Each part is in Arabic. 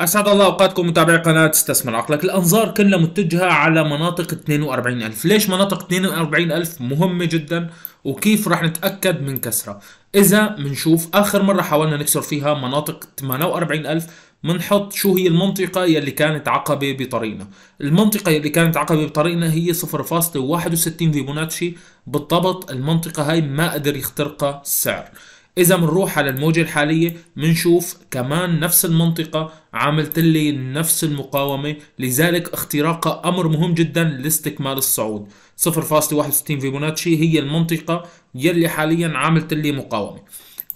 اسعد الله اوقاتكم متابعي قناه استثمر عقلك الانظار كلها متجهه على مناطق 42000 ليش مناطق 42000 مهمه جدا وكيف راح نتاكد من كسرها اذا بنشوف اخر مره حاولنا نكسر فيها مناطق 48000 بنحط شو هي المنطقة يلي كانت عقبة بطريقنا المنطقة يلي كانت عقبة بطريقنا هي 0.61 فيبوناتشي بالضبط المنطقة هاي ما قدر يخترقها السعر اذا بنروح على الموجة الحالية بنشوف كمان نفس المنطقة عملت لي نفس المقاومة لذلك اختراقها امر مهم جدا لاستكمال الصعود 0.61 فيبوناتشي هي المنطقة يلي حاليا عملت لي مقاومة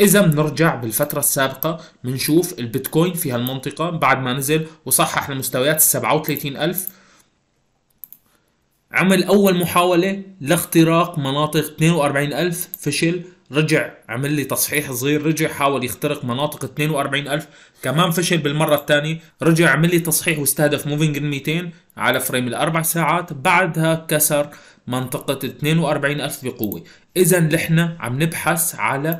إذا بنرجع بالفترة السابقة بنشوف البيتكوين في هالمنطقة بعد ما نزل وصحح لمستويات ال 37000 عمل أول محاولة لاختراق مناطق 42000 فشل رجع عمل لي تصحيح صغير رجع حاول يخترق مناطق 42000 كمان فشل بالمرة الثانية رجع عمل لي تصحيح واستهدف موفينج 200 على فريم الأربع ساعات بعدها كسر منطقة 42000 بقوة إذا نحن عم نبحث على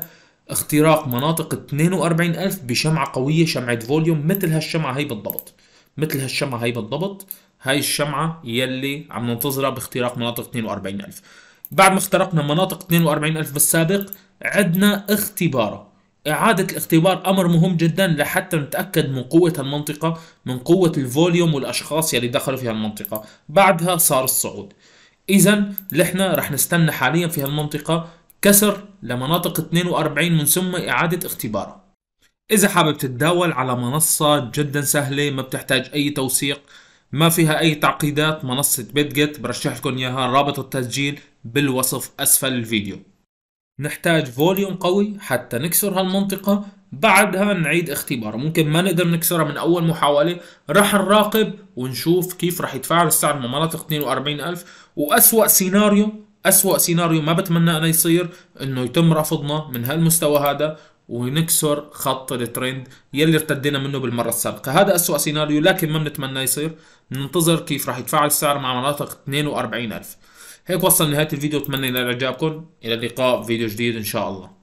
اختراق مناطق 42000 بشمعة قوية شمعة فوليوم مثل هالشمعة هي بالضبط مثل هالشمعة هي بالضبط هاي الشمعة يلي عم ننتظرها باختراق مناطق 42000 بعد ما اخترقنا مناطق 42000 بالسابق عدنا اختبارها إعادة الاختبار أمر مهم جدا لحتى نتأكد من قوة المنطقة من قوة الفوليوم والأشخاص يلي دخلوا في المنطقة بعدها صار الصعود إذا نحن رح نستنى حاليا في هالمنطقة كسر لمناطق 42 من ثم إعادة اختبارها إذا حابب تتداول على منصة جدا سهلة ما بتحتاج أي توثيق ما فيها اي تعقيدات منصة جيت برشح لكم اياها رابط التسجيل بالوصف اسفل الفيديو نحتاج فوليوم قوي حتى نكسر هالمنطقة بعدها نعيد اختبار ممكن ما نقدر نكسرها من اول محاولة راح نراقب ونشوف كيف راح يتفاعل السعر مع مناطق 42000 واسوأ سيناريو أسوأ سيناريو ما بتمنى أنه يصير أنه يتم رفضنا من هالمستوى هذا ونكسر خط الترند يلي ارتدينا منه بالمرة السابقة هذا أسوأ سيناريو لكن ما بنتمنى يصير بننتظر كيف راح يتفاعل السعر مع مناطق 42000 هيك وصل نهاية الفيديو أتمنى إلى إعجابكم إلى اللقاء فيديو جديد إن شاء الله